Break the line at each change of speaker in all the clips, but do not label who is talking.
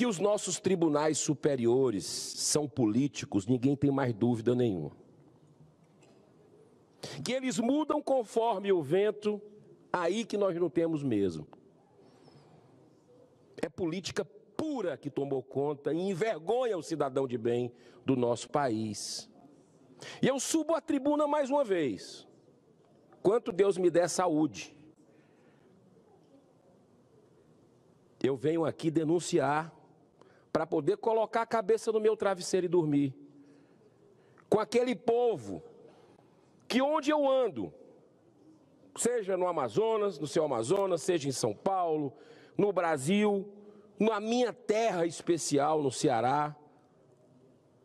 que os nossos tribunais superiores são políticos, ninguém tem mais dúvida nenhuma. Que eles mudam conforme o vento, aí que nós não temos mesmo. É política pura que tomou conta e envergonha o cidadão de bem do nosso país. E eu subo à tribuna mais uma vez. Quanto Deus me der saúde. Eu venho aqui denunciar para poder colocar a cabeça no meu travesseiro e dormir. Com aquele povo que onde eu ando, seja no Amazonas, no seu Amazonas, seja em São Paulo, no Brasil, na minha terra especial, no Ceará,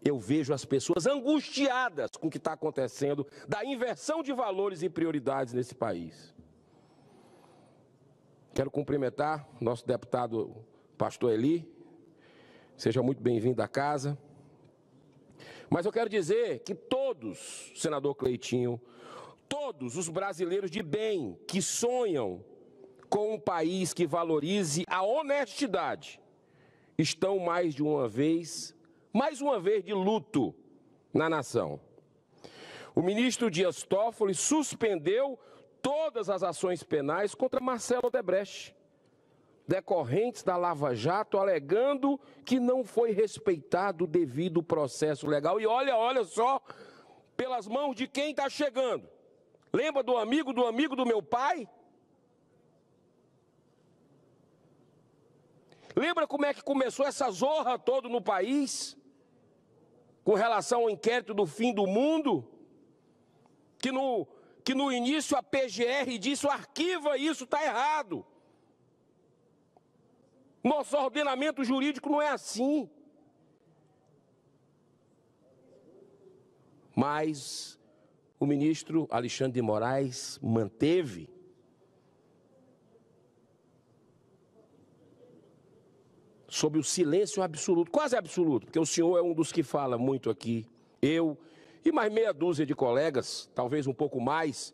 eu vejo as pessoas angustiadas com o que está acontecendo da inversão de valores e prioridades nesse país. Quero cumprimentar nosso deputado pastor Eli, Seja muito bem-vindo à casa. Mas eu quero dizer que todos, senador Cleitinho, todos os brasileiros de bem que sonham com um país que valorize a honestidade estão mais de uma vez, mais uma vez de luto na nação. O ministro Dias Toffoli suspendeu todas as ações penais contra Marcelo Odebrecht decorrentes da Lava Jato, alegando que não foi respeitado o devido processo legal. E olha, olha só, pelas mãos de quem está chegando. Lembra do amigo do amigo do meu pai? Lembra como é que começou essa zorra toda no país? Com relação ao inquérito do fim do mundo? Que no, que no início a PGR disse: arquiva isso, está errado. Nosso ordenamento jurídico não é assim. Mas o ministro Alexandre de Moraes manteve sob o silêncio absoluto, quase absoluto, porque o senhor é um dos que fala muito aqui, eu e mais meia dúzia de colegas, talvez um pouco mais,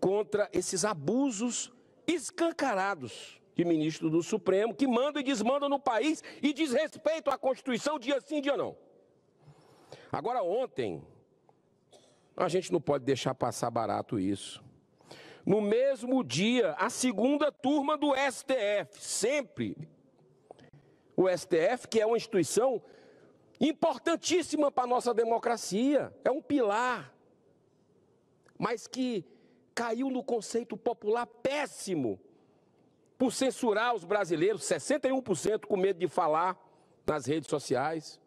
contra esses abusos escancarados que ministro do Supremo, que manda e desmanda no país e diz respeito à Constituição dia sim, dia não. Agora, ontem, a gente não pode deixar passar barato isso. No mesmo dia, a segunda turma do STF, sempre. O STF, que é uma instituição importantíssima para a nossa democracia, é um pilar, mas que caiu no conceito popular péssimo por censurar os brasileiros, 61% com medo de falar nas redes sociais,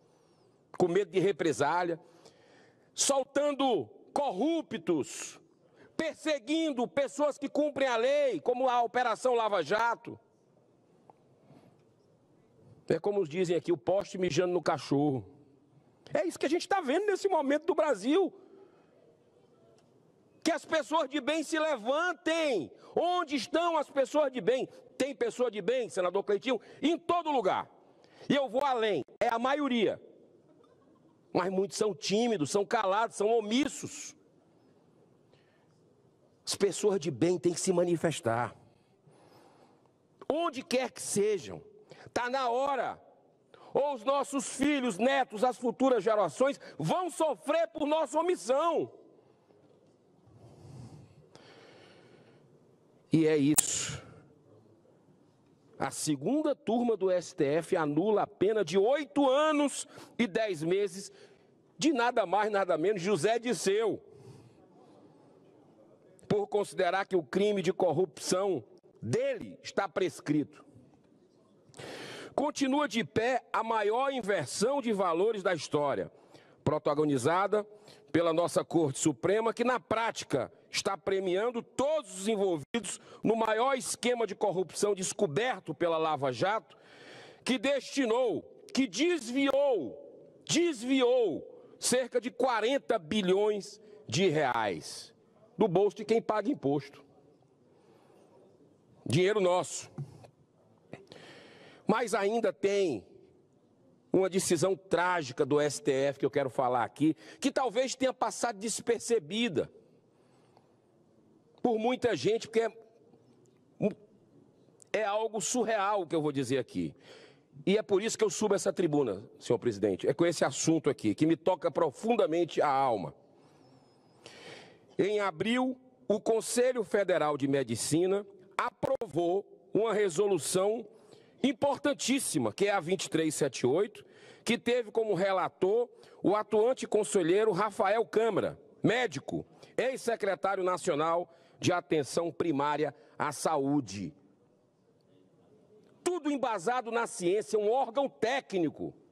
com medo de represália, soltando corruptos, perseguindo pessoas que cumprem a lei, como a Operação Lava Jato. É como dizem aqui, o poste mijando no cachorro. É isso que a gente está vendo nesse momento do Brasil que as pessoas de bem se levantem. Onde estão as pessoas de bem? Tem pessoa de bem, senador Cleitinho, em todo lugar. E eu vou além, é a maioria. Mas muitos são tímidos, são calados, são omissos. As pessoas de bem têm que se manifestar. Onde quer que sejam, está na hora. Ou os nossos filhos, netos, as futuras gerações vão sofrer por nossa omissão. E é isso. A segunda turma do STF anula a pena de oito anos e dez meses de nada mais, nada menos José Disseu, por considerar que o crime de corrupção dele está prescrito. Continua de pé a maior inversão de valores da história protagonizada pela nossa Corte Suprema, que na prática está premiando todos os envolvidos no maior esquema de corrupção descoberto pela Lava Jato, que destinou, que desviou, desviou cerca de 40 bilhões de reais do bolso de quem paga imposto. Dinheiro nosso. Mas ainda tem uma decisão trágica do STF que eu quero falar aqui, que talvez tenha passado despercebida por muita gente, porque é, é algo surreal o que eu vou dizer aqui. E é por isso que eu subo essa tribuna, senhor presidente. É com esse assunto aqui, que me toca profundamente a alma. Em abril, o Conselho Federal de Medicina aprovou uma resolução importantíssima, que é a 2378, que teve como relator o atuante conselheiro Rafael Câmara, médico, ex-secretário nacional de atenção primária à saúde. Tudo embasado na ciência, um órgão técnico